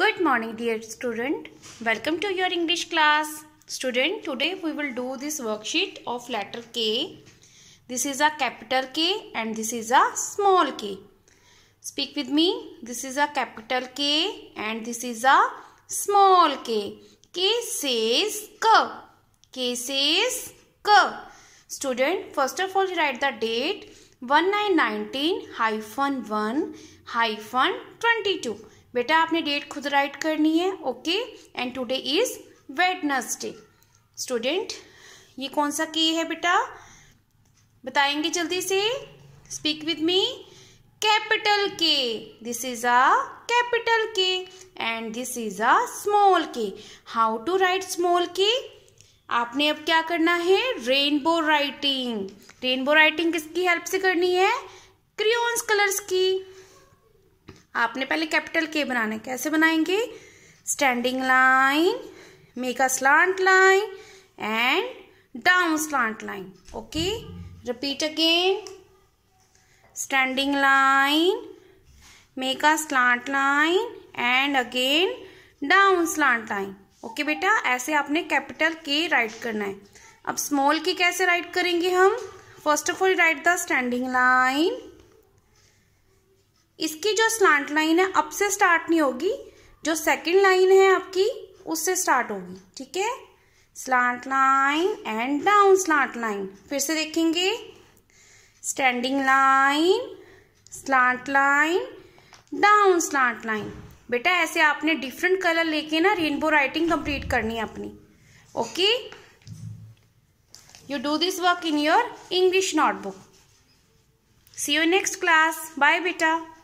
Good morning dear student. Welcome to your English class. Student, today we will do this worksheet of letter K. This is a capital K and this is a small k. Speak with me. This is a capital K and this is a small k. K says K. K says K. Student, first of all you write the date 1919 hyphen 1 hyphen 22 बेटा आपने date खुद write करनी है okay and today is Wednesday student ये कौन सा K है बेटा बताएंगे जल्दी से speak with me capital K this is a capital K and this is a small K how to write small K आपने अब क्या करना है रेनबो राइटिंग रेनबो राइटिंग किसकी हेल्प से करनी है क्रियोन्स कलर्स की आपने पहले कैपिटल के बनाना है कैसे बनाएंगे standing line make a slant line and down slant line okay repeat again standing line make a slant line and again down slant line okay बेटा ऐसे आपने कैपिटल के राइट करना है अब स्मॉल के कैसे राइट करेंगे हम first of all write the standing line इसकी जो स्लांट लाइन है अब से स्टार्ट नहीं होगी जो सेकंड लाइन है आपकी उससे स्टार्ट होगी ठीक है slant line and down slant line फिर से देखेंगे standing line slant line down slant line बेटा ऐसे आपने डिफरेंट कलर लेके ना रेनबो राइटिंग कंप्लीट करनी है अपनी okay you do this work in your English notebook see you next class bye बेटा